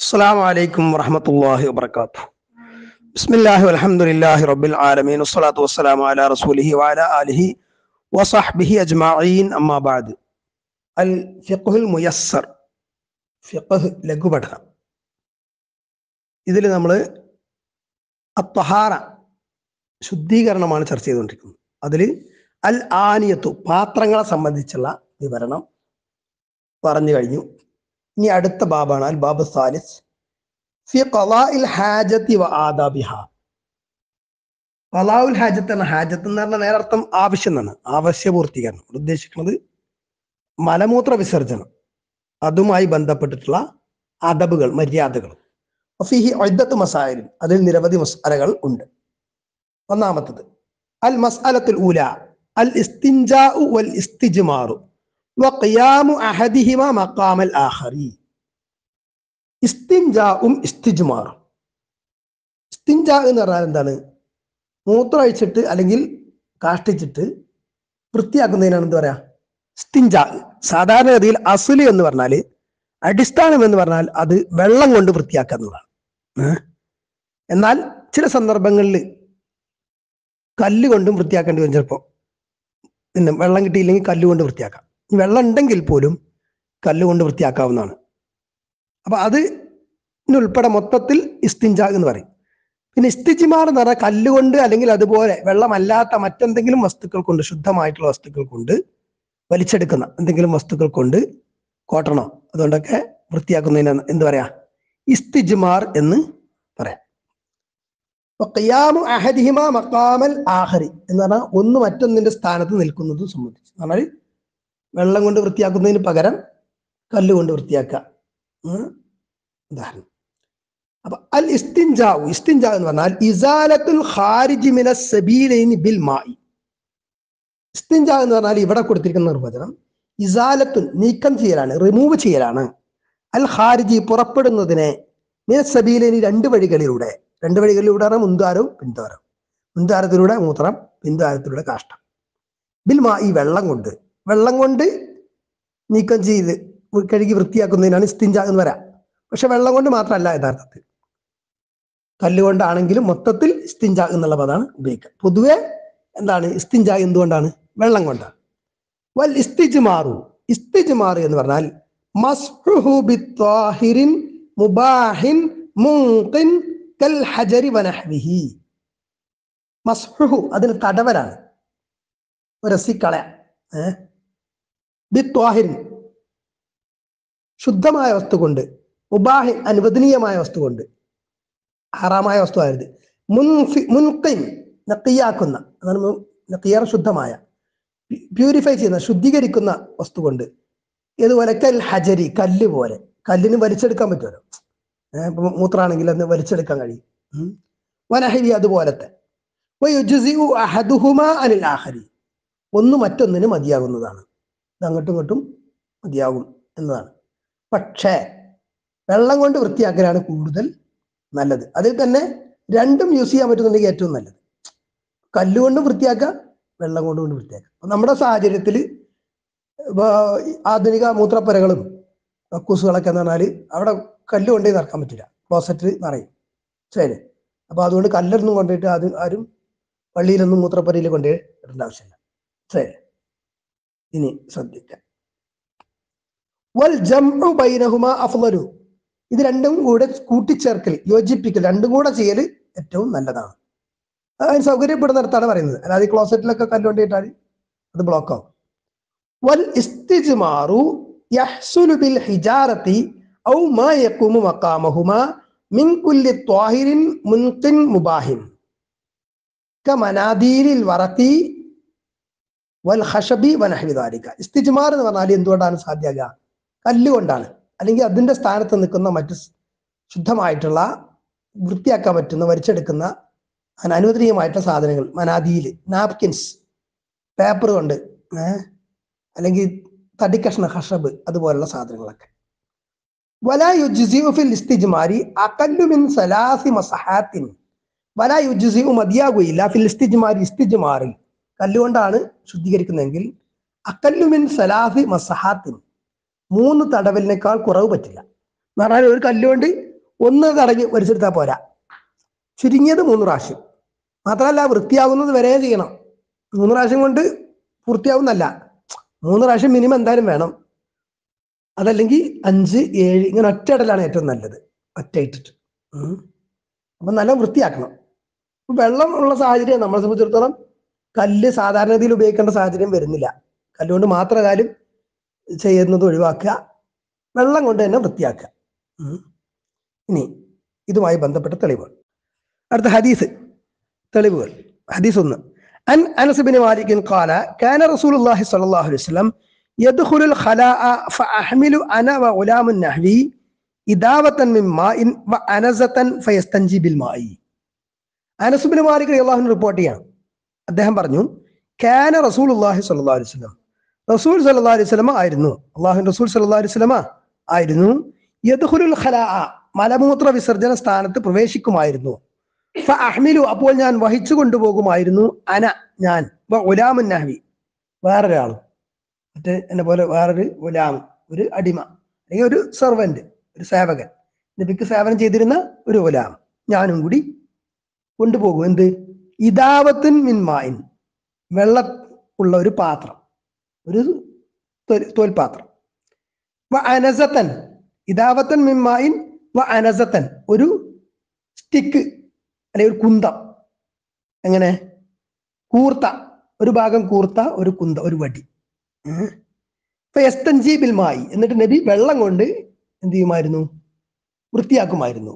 അസ്സാം വലൈക്കും വറഹമത്തല്ലാഹി വാത്തു ബിസ്മില്ലാഹി അലഹമുല്ലാഹി റബ്ബിൽ ആലമീൻ വസ്സലാത്തു വസ്സലാം അല റസൂലിഹി വാല അലിഹി വസഹ്ബിഹി അജ്മഈൻ അമ്മാബാദ് അൽ ഫിഖുൽ മുയസ്സർ ഫിഖ് ലഘുപഠനം ഇതിൽ നമ്മൾ അത്തഹാറ ശുദ്ധീകരണമാണ് ചർച്ച ചെയ്തുകൊണ്ടിരിക്കുന്നത് അതിൽ അൽ ആനിയത്തു പാത്രങ്ങളെ സംബന്ധിച്ചുള്ള വിവരണം പറഞ്ഞു കഴിഞ്ഞു ഇനി അടുത്ത ബാബാണ് അൽ ബാബ് സാലിസ് ഫി ഖലാഇൽ ഹാജത്തി ആദാബിഹ ഖലാഉൽ ഹാജത്ത് എന്ന ഹാജത്ത് എന്ന് പറഞ്ഞ നേരർത്ഥം ആവശ്യം എന്നാണ് ആവശ്യപൂർത്തീകരണം പൂർത്തീകരണം ഉദ്ദേശിക്കുന്നത് മലമൂത്ര വിസർജനം അതുമായി ബന്ധപ്പെട്ടിട്ടുള്ള അദബുകൾ മര്യാദകൾ ഫിഹി ഒയ്ദത്ത് അതിൽ നിരവധി മസാലകൾ ഉണ്ട് ഒന്നാമത്തത് അൽ മസാലത്തുൽ ഊല അൽ ഇസ്തിൻജാ വൽ ഇസ്തിജ്മാറു അഹദിഹിമ മക്കാമൽ ആഹറി ഇസ്തിൻജാവും ഇസ്തിജുമാറും ഇസ്തിൻജ എന്ന് പറഞ്ഞാൽ എന്താണ് മൂത്രം അഴിച്ചിട്ട് അല്ലെങ്കിൽ കാഷ്ടിച്ചിട്ട് വൃത്തിയാക്കുന്നതിനാണ് എന്താ പറയാ സ്തിഞ്ച സാധാരണഗതിയിൽ അസുല് എന്ന് പറഞ്ഞാൽ അടിസ്ഥാനം എന്ന് പറഞ്ഞാൽ അത് വെള്ളം കൊണ്ട് വൃത്തിയാക്കുക എന്നാൽ ചില സന്ദർഭങ്ങളിൽ കല്ല് കൊണ്ടും വൃത്തിയാക്കേണ്ടി വരും ചിലപ്പോൾ പിന്നെ വെള്ളം കിട്ടിയില്ലെങ്കിൽ കല്ലുകൊണ്ട് വൃത്തിയാക്കാം വെള്ളം ഉണ്ടെങ്കിൽ പോലും കല്ലുകൊണ്ട് വൃത്തിയാക്കാവുന്നതാണ് അപ്പൊ അത് ഉൾപ്പെടെ മൊത്തത്തിൽ ഇസ്തിഞ്ചാഗ് എന്ന് പറയും പിന്നെ ഇസ്തിജിമാർ എന്ന് പറഞ്ഞാൽ കല്ലുകൊണ്ട് അല്ലെങ്കിൽ അതുപോലെ വെള്ളമല്ലാത്ത മറ്റെന്തെങ്കിലും വസ്തുക്കൾ കൊണ്ട് ശുദ്ധമായിട്ടുള്ള വസ്തുക്കൾ കൊണ്ട് വലിച്ചെടുക്കുന്ന എന്തെങ്കിലും വസ്തുക്കൾ കൊണ്ട് കോട്ടണോ അതുകൊണ്ടൊക്കെ വൃത്തിയാക്കുന്നതിന് എന്ത് പറയാ ഇസ്തിജ്മാർ എന്ന് പറയാം അഹദിഹിമ മക്കാമൽ ആഹരി എന്ന് പറഞ്ഞാൽ ഒന്ന് മറ്റൊന്നിന്റെ സ്ഥാനത്ത് നിൽക്കുന്നത് സംബന്ധിച്ച് എന്ന് പറഞ്ഞാൽ വെള്ളം കൊണ്ട് വൃത്തിയാക്കുന്നതിന് പകരം കല്ലുകൊണ്ട് വൃത്തിയാക്കുക ഉദാഹരണം അപ്പൊ അൽ ഇസ്തിൻജാവു ഇസ്തിൻജാവ് എന്ന് പറഞ്ഞാൽ ഇസാലത്തുൽ ഖാരിജി മിന സബീലൈനി ബിൽ മായി ഇസ്തിൻജാവ് എന്ന് പറഞ്ഞാൽ ഇവിടെ കൊടുത്തിരിക്കുന്ന നിർവചനം ഇസാലത്തുൽ നീക്കം ചെയ്യലാണ് റിമൂവ് ചെയ്യലാണ് അൽ ഖാരിജി പുറപ്പെടുന്നതിനെ മിന സബീലൈനി രണ്ട് വഴികളിലൂടെ രണ്ട് വഴികളിലൂടെ മുന്താരവും പിന്താരവും മുന്താരത്തിലൂടെ മൂത്രം പിന്താരത്തിലൂടെ കാഷ്ടം ബിൽ മായി വെള്ളം കൊണ്ട് വെള്ളം കൊണ്ട് നീക്കം ചെയ്ത് കഴുകി വൃത്തിയാക്കുന്നതിനാണ് ഇസ്തിഞ്ച എന്ന് പറയാം പക്ഷെ വെള്ളം കൊണ്ട് മാത്രമല്ല യഥാർത്ഥത്തിൽ കല്ലുകൊണ്ടാണെങ്കിലും മൊത്തത്തിൽ ഇസ്തിഞ്ച എന്നുള്ള പദമാണ് ഉപയോഗിക്കുക പൊതുവെ എന്താണ് ഇസ്തിഞ്ച എന്തുകൊണ്ടാണ് വെള്ളം കൊണ്ടാണ് വൽ ഇസ്തിജ് മാറു ഇസ്തിജ് മാറു എന്ന് പറഞ്ഞാൽ മുബാഹിൻ കൽ ഹജരി വനഹ്വിഹി മസ്ഹുഹു അതിന് തടവരാണ് ഉരസിക്കളയാ ഏഹ് ബിത്വാഹിൻ ശുദ്ധമായ വസ്തു കൊണ്ട് ഉബാഹിൻ അനുവദനീയമായ വസ്തു കൊണ്ട് ഹറാമായ വസ്തു ആയത് മുൻഫി മുൻകൈ നക്കിയാക്കുന്ന നക്കിയാർ ശുദ്ധമായ പ്യൂരിഫൈ ചെയ്യുന്ന ശുദ്ധീകരിക്കുന്ന വസ്തു കൊണ്ട് ഇതുപോലെ കൽ ഹജരി കല്ല് പോലെ കല്ലിന് വലിച്ചെടുക്കാൻ പറ്റുമല്ലോ മൂത്രാണെങ്കിൽ അത് വലിച്ചെടുക്കാൻ കഴിയും വനഹരി അതുപോലത്തെ അനിൽ ഒന്ന് മറ്റൊന്നിന് മതിയാകുന്നതാണ് അങ്ങോട്ടും ഇങ്ങോട്ടും മതിയാവും എന്നതാണ് പക്ഷേ വെള്ളം കൊണ്ട് വൃത്തിയാക്കലാണ് കൂടുതൽ നല്ലത് അതിൽ തന്നെ രണ്ടും യൂസ് ചെയ്യാൻ പറ്റുന്നുണ്ടെങ്കിൽ ഏറ്റവും നല്ലത് കല്ലുകൊണ്ട് വൃത്തിയാക്കുക വെള്ളം കൊണ്ട് കൊണ്ട് വൃത്തിയാക്കാം നമ്മുടെ സാഹചര്യത്തിൽ ആധുനിക മൂത്രപ്പരകളും കക്കൂസുകളൊക്കെ എന്ന് പറഞ്ഞാൽ അവിടെ കല്ല് കൊണ്ടേ നടക്കാൻ പറ്റില്ല ക്ലോസറ്റ് നിറയും ശരി അപ്പോൾ അതുകൊണ്ട് കല്ലൊന്നും കൊണ്ടിട്ട് ആരും പള്ളിയിലൊന്നും മൂത്രപ്പരയിൽ കൊണ്ടേ ഇടേണ്ട ആവശ്യമില്ല ശരി ഇനി ശ്രദ്ധിക്കാം വൽ ജംഉ ബൈനഹുമ അഫ്ലു ഇത് രണ്ടും കൂടെ കൂട്ടിച്ചേർക്കൽ യോജിപ്പിക്കൽ രണ്ടും കൂടെ ചെയ്യൽ ഏറ്റവും നല്ലതാണ് അതിന് സൗകര്യപ്പെടുന്നിടത്താണ് പറയുന്നത് അല്ലാതെ ക്ലോസറ്റിലൊക്കെ കല്ലുകൊണ്ടിട്ടാൽ അത് ബ്ലോക്ക് ആവും വൽ ഇസ്തിജ്മാറു യഹ്സുലു ബിൽ ഔ മാ മിൻ കുല്ലി ത്വാഹിരിൻ മുബാഹിൻ വറത്തി വൽ ഹഷബി വനഹിദാരിക്ക ഇസ്തിജ്മാർ എന്ന് പറഞ്ഞാൽ എന്തുകൊണ്ടാണ് സാധ്യമാകുക കല്ലുകൊണ്ടാണ് അല്ലെങ്കിൽ അതിന്റെ സ്ഥാനത്ത് നിൽക്കുന്ന മറ്റ് ശുദ്ധമായിട്ടുള്ള വൃത്തിയാക്കാൻ പറ്റുന്ന വരിച്ചെടുക്കുന്ന അനുവദനീയമായിട്ടുള്ള സാധനങ്ങൾ മനാദിയിൽ നാപ്കിൻസ് പേപ്പർ കൊണ്ട് അല്ലെങ്കിൽ തടിക്കഷ്ണ ഹഷബ് അതുപോലുള്ള സാധനങ്ങളൊക്കെ വലാ യുജിസിയു ഫിൽ ഇസ്തിജ്മാരി സലാസി വലാ ഫിൽ ഇസ്തിജ്മാരി ഇസ്തിജ്മാറിൽ കല്ലുകൊണ്ടാണ് ശുദ്ധീകരിക്കുന്നതെങ്കിൽ അക്കല്ലുമിൻ സലാഹി മസഹാത്തിൻ മൂന്ന് തടവലിനേക്കാൾ കുറവ് പറ്റില്ല എന്ന് പറഞ്ഞാൽ ഒരു കല്ലുകൊണ്ട് ഒന്ന് തടഞ്ഞ് വലിച്ചെടുത്താൽ പോരാ ചുരുങ്ങിയത് മൂന്ന് പ്രാവശ്യം മാത്രമല്ല വൃത്തിയാകുന്നത് വരെ ചെയ്യണം മൂന്ന് പ്രാവശ്യം കൊണ്ട് പൂർത്തിയാവുന്നല്ല മൂന്ന് പ്രാവശ്യം മിനിമം എന്തായാലും വേണം അതല്ലെങ്കിൽ അഞ്ച് ഏഴ് ഇങ്ങനെ ഇടലാണ് ഏറ്റവും നല്ലത് ഒറ്റ ഇട്ടിട്ട് അപ്പം നല്ല വൃത്തിയാക്കണം വെള്ളം ഉള്ള സാഹചര്യം നമ്മളെ സംബന്ധിച്ചിടത്തോളം കല്ല് സാധാരണഗതിയിൽ ഉപയോഗിക്കേണ്ട സാഹചര്യം വരുന്നില്ല കല്ലുകൊണ്ട് മാത്രം കാര്യം ചെയ്യുന്നത് ഒഴിവാക്കുക വെള്ളം കൊണ്ട് തന്നെ വൃത്തിയാക്കുക ഇനി ഇതുമായി ബന്ധപ്പെട്ട തെളിവുകൾ അടുത്ത ഹദീസ് തെളിവുകൾ ഹദീസ് ഒന്ന് അൻ അനസുബിന് മാലിക്കിൻ കാല കാന റസൂൽ അള്ളാഹി സ്വല്ലാഹു അലൈഹി വസ്ലം يدخل الخلاء فأحمل أنا وغلام النحوي إداوة من ماء وأنزة فيستنجي بالماء അനസുബിന് മാലിക് അള്ളാഹുവിന് റിപ്പോർട്ട് ചെയ്യാണ് അദ്ദേഹം പറഞ്ഞു കാന റസൂൽ അള്ളാഹി സല്ലാ അലൈഹി റസൂൽ സല്ലാ അലൈഹി സ്വലമ ആയിരുന്നു അള്ളാഹു റസൂൽ സല്ലാ അലൈഹി സ്വലമ ആയിരുന്നു യദ്ഹുലുൽ ഖലാ മലമൂത്ര വിസർജന സ്ഥാനത്ത് പ്രവേശിക്കുമായിരുന്നു അഹ്മിലു അപ്പോൾ ഞാൻ വഹിച്ചു കൊണ്ടുപോകുമായിരുന്നു അന ഞാൻ ഉലാമുൻ നഹ്വി വേറൊരാൾ മറ്റേ എന്നെ പോലെ വേറൊരു ഉലാം ഒരു അടിമ അല്ലെങ്കിൽ ഒരു സെർവന്റ് ഒരു സേവകൻ നബിക്ക് സേവനം ചെയ്തിരുന്ന ഒരു ഉലാം ഞാനും കൂടി കൊണ്ടുപോകും എന്ത് ഇതാവത്തിൻ മിൻമായിൻ വെള്ള ഉള്ള ഒരു പാത്രം ഒരു തോൽപാത്രം വ അനസത്തൻ ഇതാവത്തൻ മിൻമായിൻ വ അനസത്തൻ ഒരു സ്റ്റിക്ക് അല്ലെങ്കിൽ ഒരു കുന്തം എങ്ങനെ കൂർത്ത ഒരു ഭാഗം കൂർത്ത ഒരു കുന്ത ഒരു വടി ബിൽമായി എന്നിട്ട് നബി വെള്ളം കൊണ്ട് എന്ത് ചെയ്യുമായിരുന്നു വൃത്തിയാക്കുമായിരുന്നു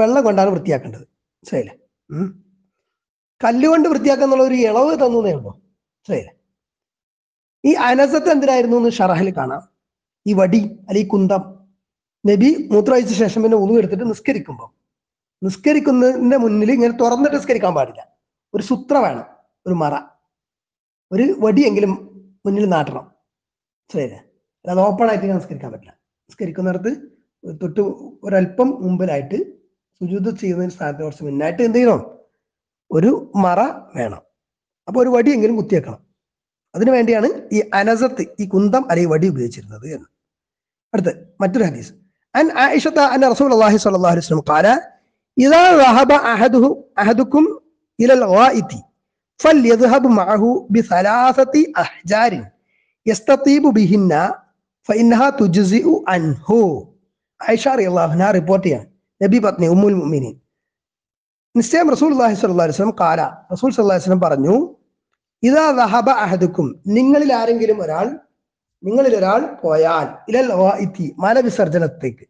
വെള്ളം കൊണ്ടാണ് വൃത്തിയാക്കേണ്ടത് ശരിയല്ലേ കല്ലുകൊണ്ട് വൃത്തിയാക്കുക എന്നുള്ള ഒരു ഇളവ് തന്നേ ഉള്ളൂ ശരി ഈ അനസത്ത് എന്തിനായിരുന്നു എന്ന് ഷറഹിൽ കാണാം ഈ വടി അല്ലെങ്കിൽ കുന്തം നബി മൂത്രമൊഴിച്ച ശേഷം പിന്നെ ഉളു എടുത്തിട്ട് നിസ്കരിക്കുമ്പോൾ നിസ്കരിക്കുന്നതിന്റെ മുന്നിൽ ഇങ്ങനെ തുറന്നിട്ട് നിസ്കരിക്കാൻ പാടില്ല ഒരു സുത്ര വേണം ഒരു മറ ഒരു വടിയെങ്കിലും മുന്നിൽ നാട്ടണം ശരിയല്ലേ അത് ഓപ്പൺ ആയിട്ട് നിസ്കരിക്കാൻ പറ്റില്ല നിസ്കരിക്കുന്നിടത്ത് തൊട്ട് ഒരല്പം മുമ്പിലായിട്ട് സുജൂത് ചെയ്യുന്നതിന് സ്ഥാനത്ത് കുറച്ച് മുന്നായിട്ട് എന്തെങ്കിലും ഒരു മറ വേണം അപ്പോൾ ഒരു വടിയെങ്കിലും കുത്തിയേക്കണം അതിനു വേണ്ടിയാണ് ഈ അനസത്ത് ഈ കുന്തം അല്ലെങ്കിൽ വടി ഉപയോഗിച്ചിരുന്നത് എന്ന് അടുത്ത് മറ്റൊരു ഹദീസ് അൻ ആയിഷത്ത അൻ റസൂൽ അള്ളാഹി അലൈഹി വസല്ലം ഖാല ഇദാ റഹബ അഹദുഹു അഹദുക്കും ഇലൽ ഗായിതി ഫൽയദ്ഹബ് മഅഹു ബിസലാസതി അഹ്ജാരിൻ യസ്തതീബു ബിഹിന്ന ഫഇന്നഹ തുജ്സിഉ അൻഹു ആയിഷ റളിയല്ലാഹു അൻഹ റിപ്പോർട്ട് ചെയ്യാം നബി പത്നി ഉമ്മുൽ മുഅ്മിനീൻ നിശ്ചയം റസൂൽ അള്ളാഹി സ്വല്ലാ വസ്ലം കാല റസൂൽ സല്ലാ വസ്ലം പറഞ്ഞു ഇതാ ദഹബ അഹദക്കും നിങ്ങളിൽ ആരെങ്കിലും ഒരാൾ നിങ്ങളിൽ ഒരാൾ പോയാൽ ഇലൽ മലവിസർജനത്തേക്ക്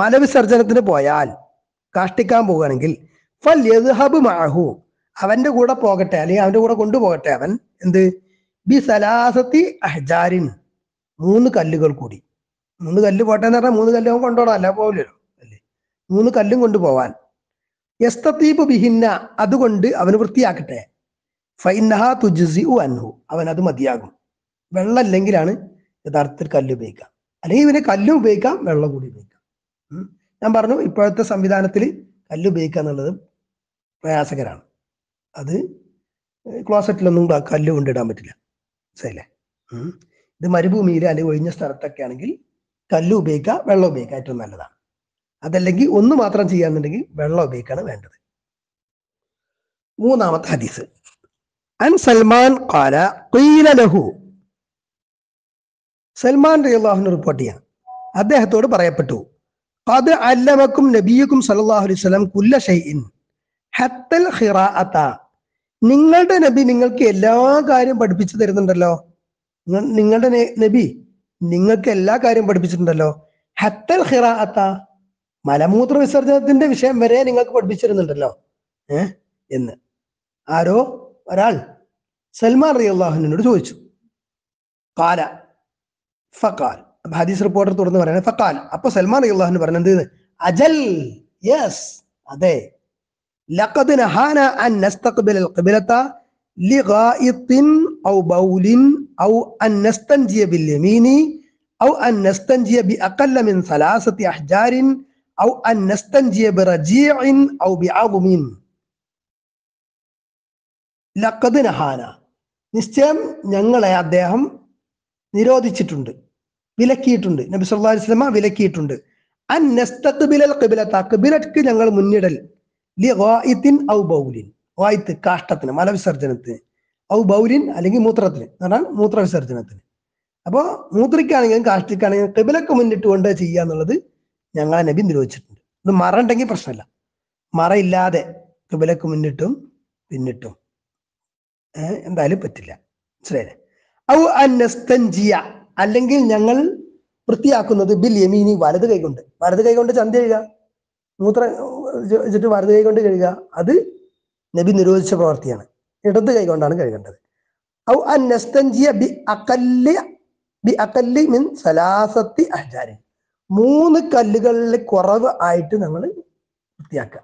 മലവിസർജനത്തിന് പോയാൽ കാഷ്ടിക്കാൻ പോവുകയാണെങ്കിൽ ഫൽ മാഹു അവന്റെ കൂടെ പോകട്ടെ അല്ലെങ്കിൽ അവന്റെ കൂടെ കൊണ്ടുപോകട്ടെ അവൻ എന്ത് ബി സലാസത്തി അഹ്ജാരിൻ മൂന്ന് കല്ലുകൾ കൂടി മൂന്ന് കല്ല് പോട്ടെ എന്ന് പറഞ്ഞാൽ മൂന്ന് കല്ല് അവൻ കൊണ്ടുപോകണം അല്ല പോവില്ലല്ലോ അല്ലേ മൂന്ന് കല്ലും കൊണ്ടുപോവാൻ യസ്തീപ് ബിഹിന്ന അതുകൊണ്ട് അവന് വൃത്തിയാക്കട്ടെ ഫൈനഹാ തുജിസി ഉ അൻഹു അവൻ അത് മതിയാകും വെള്ളം അല്ലെങ്കിലാണ് യഥാർത്ഥത്തിൽ കല്ല് ഉപയോഗിക്കാം അല്ലെങ്കിൽ ഇവന് കല്ല് ഉപയോഗിക്കാം വെള്ളം കൂടി ഉപയോഗിക്കാം ഞാൻ പറഞ്ഞു ഇപ്പോഴത്തെ സംവിധാനത്തിൽ കല്ല് ഉപയോഗിക്കുക എന്നുള്ളത് പ്രയാസകരമാണ് അത് ക്ലോസറ്റിലൊന്നും കല്ല് കൊണ്ടിടാൻ പറ്റില്ല ശരിയല്ലേ ഇത് മരുഭൂമിയിൽ അല്ലെങ്കിൽ ഒഴിഞ്ഞ സ്ഥലത്തൊക്കെ ആണെങ്കിൽ കല്ല് ഉപയോഗിക്കുക വെള്ളം ഉപയോഗിക്കുക ഏറ്റവും നല്ലതാണ് അതല്ലെങ്കിൽ ഒന്ന് മാത്രം ചെയ്യാന്നുണ്ടെങ്കിൽ വെള്ളം ഉപയോഗിക്കുകയാണ് വേണ്ടത് മൂന്നാമത്തെ ഹദീസ് അൻ സൽമാൻ കാല കീല ലഹു സൽമാൻ റഹ്ലാഹുവിന് റിപ്പോർട്ട് ചെയ്യാം അദ്ദേഹത്തോട് പറയപ്പെട്ടു അത് അല്ലമക്കും നബിയക്കും സല്ലാഹു അലൈഹി സ്വലം കുല്ല ഷെയ്ൻ ഹത്തൽ ഹിറാഅത്ത നിങ്ങളുടെ നബി നിങ്ങൾക്ക് എല്ലാ കാര്യം പഠിപ്പിച്ചു തരുന്നുണ്ടല്ലോ നിങ്ങളുടെ നബി നിങ്ങൾക്ക് എല്ലാ കാര്യം പഠിപ്പിച്ചിട്ടുണ്ടല്ലോ ഹത്തൽ ഹിറാഅത്ത മലമൂത്ര വിസർജനത്തിന്റെ വിഷയം വരെ നിങ്ങൾക്ക് പഠിപ്പിച്ചിരുന്നുണ്ടല്ലോ ഏഹ് എന്ന് ആരോ ഒരാൾ സൽമാൻ റി അള്ളാഹുനോട് ചോദിച്ചു കാല ഫക്കാൽ ഹദീസ് റിപ്പോർട്ടർ തുറന്ന് പറയുന്നത് ഫക്കാൽ അപ്പൊ സൽമാൻ റി അള്ളാഹുന് പറഞ്ഞത് അജൽ യെസ് അതെ لقد أو أن نستنجي برجيع أو بعظم ലക്കത് നഹാന നിശ്ചയം ഞങ്ങളെ അദ്ദേഹം നിരോധിച്ചിട്ടുണ്ട് വിലക്കിയിട്ടുണ്ട് നബി സല്ലാ വസ്ലമ വിലക്കിയിട്ടുണ്ട് അൻ നെസ്തത്ത് ബിലൽ കബില തക്കബിലക്ക് ഞങ്ങൾ മുന്നിടൽ ലി ഗോയിത്തിൻ ഔ ബൗലിൻ ഗോയിത്ത് കാഷ്ടത്തിന് മലവിസർജനത്തിന് ഔ ബൗലിൻ അല്ലെങ്കിൽ മൂത്രത്തിന് എന്ന് പറഞ്ഞാൽ മൂത്രവിസർജനത്തിന് അപ്പോൾ മൂത്രയ്ക്കാണെങ്കിലും കാഷ്ടിക്കാണെങ്കിലും കബിലക്ക് മുന്നിട്ട് ചെയ്യുക എന്നുള്ളത് ഞങ്ങളെ നബി നിരോധിച്ചിട്ടുണ്ട് ഇത് മറ ഉണ്ടെങ്കിൽ പ്രശ്നമില്ല മറയില്ലാതെ കിബിലക്ക് മുന്നിട്ടും പിന്നിട്ടും എന്തായാലും പറ്റില്ല മനസ്സിലായ ഔ അല്ലെങ്കിൽ ഞങ്ങൾ വൃത്തിയാക്കുന്നത് ബിൽ യമീനി വലത് കൈകൊണ്ട് വലത് കൈകൊണ്ട് ചന്ത കഴുകുക മൂത്ര വെച്ചിട്ട് വലത് കൈകൊണ്ട് കഴുകുക അത് നബി നിരോധിച്ച പ്രവർത്തിയാണ് ഇടത് കൈകൊണ്ടാണ് കഴുകേണ്ടത് ഔ അന്നസ്തഞ്ചിയ ബി അക്കല്ലി ബി അക്കല്ലി മീൻ സലാസത്തി അഹ്ജാരി മൂന്ന് കല്ലുകളിൽ കുറവ് ആയിട്ട് നമ്മൾ വൃത്തിയാക്കുക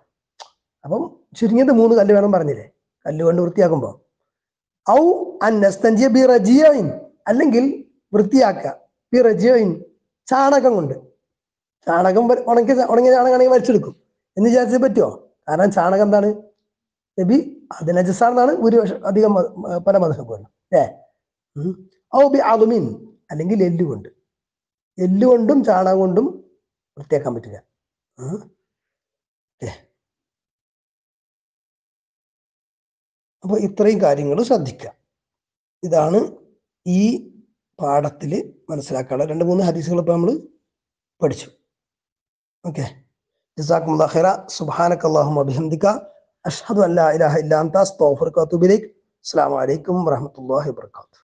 അപ്പം ചുരുങ്ങിയത് മൂന്ന് കല്ല് വേണം പറഞ്ഞില്ലേ കല്ല് കൊണ്ട് വൃത്തിയാക്കുമ്പോൾ ഔ അന്നസ്തഞ്ചിയ ബി റജിയോയിൻ അല്ലെങ്കിൽ വൃത്തിയാക്കുക ബി റജിയോയിൻ ചാണകം കൊണ്ട് ചാണകം ഉണങ്ങിയ ഉണങ്ങിയ ചാണകമാണെങ്കിൽ വലിച്ചെടുക്കും എന്ന് വിചാരിച്ചത് പറ്റുമോ കാരണം ചാണകം എന്താണ് ബി അതിനജസാണെന്നാണ് ഒരു അധികം പല മതങ്ങളും ഏ ഔ ബി അലുമിൻ അല്ലെങ്കിൽ എല്ലുകൊണ്ട് എല്ലുകൊണ്ടും ചാണകം കൊണ്ടും വൃത്തിയാക്കാൻ പറ്റില്ല അപ്പോൾ ഇത്രയും കാര്യങ്ങൾ ശ്രദ്ധിക്കുക ഇതാണ് ഈ പാഠത്തിൽ മനസ്സിലാക്കാനുള്ള രണ്ട് മൂന്ന് ഹദീസുകൾ ഇപ്പോൾ നമ്മൾ പഠിച്ചു ഓക്കെ ജസാഖ് മുദാഹിറ സുബാനക് അള്ളാഹു അഭിഹന്ദിക്ക അഷ്ഹദ് അല്ലാ ഇലാഹ ഇല്ലാന്ത സ്തോഫർ കാത്തുബിലേക്ക് അസ്സാം വലൈക്കും വറഹമത്തല്ലാഹി വർക്കാത്തു